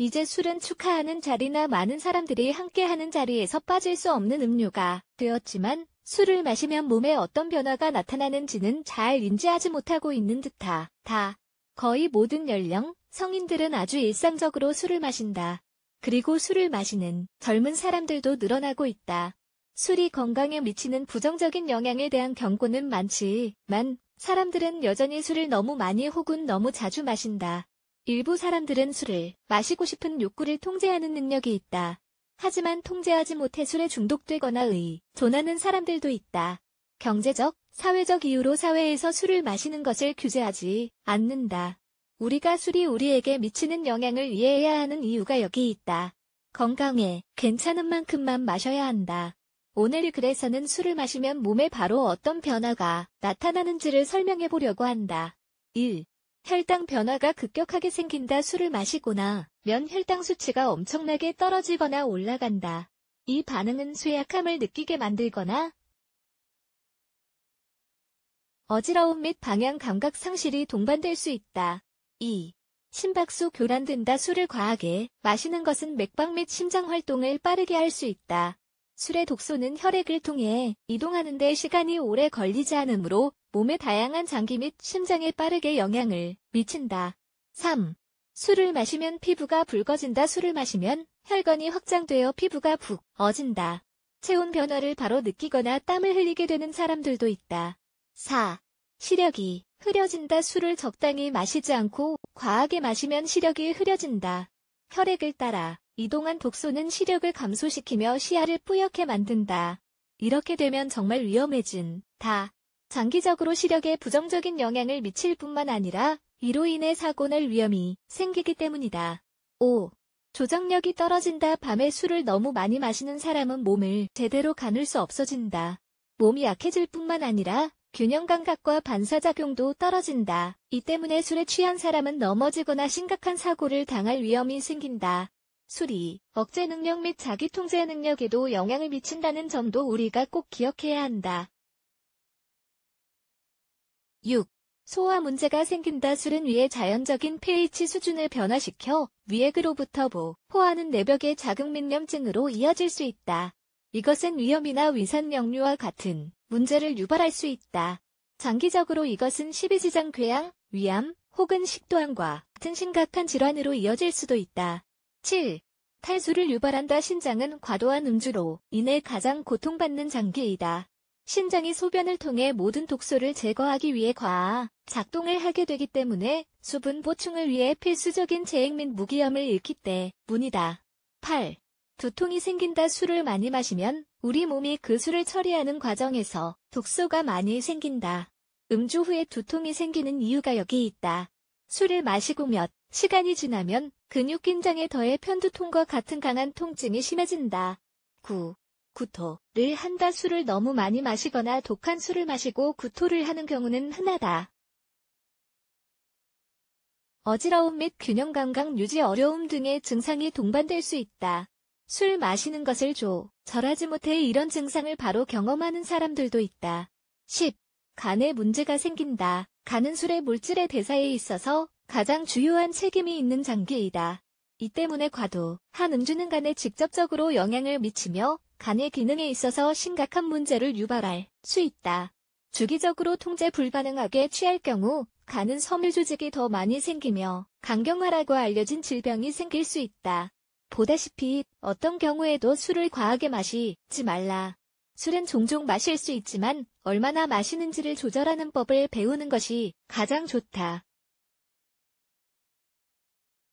이제 술은 축하하는 자리나 많은 사람들이 함께하는 자리에서 빠질 수 없는 음료가 되었지만 술을 마시면 몸에 어떤 변화가 나타나는지는 잘 인지하지 못하고 있는 듯하. 다. 거의 모든 연령, 성인들은 아주 일상적으로 술을 마신다. 그리고 술을 마시는 젊은 사람들도 늘어나고 있다. 술이 건강에 미치는 부정적인 영향에 대한 경고는 많지만 사람들은 여전히 술을 너무 많이 혹은 너무 자주 마신다. 일부 사람들은 술을 마시고 싶은 욕구를 통제하는 능력이 있다. 하지만 통제하지 못해 술에 중독되거나 의존하는 사람들도 있다. 경제적, 사회적 이유로 사회에서 술을 마시는 것을 규제하지 않는다. 우리가 술이 우리에게 미치는 영향을 이해해야 하는 이유가 여기 있다. 건강에 괜찮은 만큼만 마셔야 한다. 오늘 글에서는 술을 마시면 몸에 바로 어떤 변화가 나타나는지를 설명해 보려고 한다. 1. 혈당 변화가 급격하게 생긴다 술을 마시거나 면 혈당 수치가 엄청나게 떨어지거나 올라간다. 이 반응은 쇠약함을 느끼게 만들거나 어지러움 및 방향 감각 상실이 동반될 수 있다. 2. 심박수 교란된다 술을 과하게 마시는 것은 맥박 및 심장 활동을 빠르게 할 수 있다. 술의 독소는 혈액을 통해 이동하는데 시간이 오래 걸리지 않으므로 몸의 다양한 장기 및 심장에 빠르게 영향을 미친다. 3. 술을 마시면 피부가 붉어진다. 술을 마시면 혈관이 확장되어 피부가 붓어진다. 체온 변화를 바로 느끼거나 땀을 흘리게 되는 사람들도 있다. 4. 시력이 흐려진다. 술을 적당히 마시지 않고 과하게 마시면 시력이 흐려진다. 혈액을 따라 이동한 독소는 시력을 감소시키며 시야를 뿌옇게 만든다. 이렇게 되면 정말 위험해진다. 장기적으로 시력에 부정적인 영향을 미칠 뿐만 아니라 이로 인해 사고 날 위험이 생기기 때문이다. 5. 조정력이 떨어진다. 밤에 술을 너무 많이 마시는 사람은 몸을 제대로 가눌 수 없어진다. 몸이 약해질 뿐만 아니라 균형 감각과 반사작용도 떨어진다. 이 때문에 술에 취한 사람은 넘어지거나 심각한 사고를 당할 위험이 생긴다. 술이 억제 능력 및 자기 통제 능력에도 영향을 미친다는 점도 우리가 꼭 기억해야 한다. 6. 소화 문제가 생긴다 술은 위의 자연적인 pH 수준을 변화시켜 위액으로부터 보, 호하는 내벽의 자극 및 염증으로 이어질 수 있다. 이것은 위염이나 위산역류와 같은 문제를 유발할 수 있다. 장기적으로 이것은 십이지장 궤양, 위암, 혹은 식도암과 같은 심각한 질환으로 이어질 수도 있다. 7. 탈수를 유발한다 신장은 과도한 음주로 인해 가장 고통받는 장기이다. 신장이 소변을 통해 모든 독소를 제거하기 위해 과 작동을 하게 되기 때문에 수분 보충을 위해 필수적인 재액 및 무기염을 잃기 때문이다. 8. 두통이 생긴다 술을 많이 마시면 우리 몸이 그 술을 처리하는 과정에서 독소가 많이 생긴다. 음주 후에 두통이 생기는 이유가 여기 있다. 술을 마시고 몇 시간이 지나면 근육 긴장에 더해 편두통과 같은 강한 통증이 심해진다. 9. 구토를 한다 술을 너무 많이 마시거나 독한 술을 마시고 구토를 하는 경우는 흔하다. 어지러움 및 균형 감각 유지 어려움 등의 증상이 동반될 수 있다. 술 마시는 것을 조절하지 못해 이런 증상을 바로 경험하는 사람들도 있다. 10. 간에 문제가 생긴다. 간은 술의 물질의 대사에 있어서 가장 주요한 책임이 있는 장기이다. 이 때문에 과도한 음주는 간에 직접적으로 영향을 미치며 간의 기능에 있어서 심각한 문제를 유발할 수 있다. 주기적으로 통제 불가능하게 취할 경우 간은 섬유 조직이 더 많이 생기며 간경화라고 알려진 질병이 생길 수 있다. 보다시피 어떤 경우에도 술을 과하게 마시지 말라. 술은 종종 마실 수 있지만 얼마나 마시는지를 조절하는 법을 배우는 것이 가장 좋다.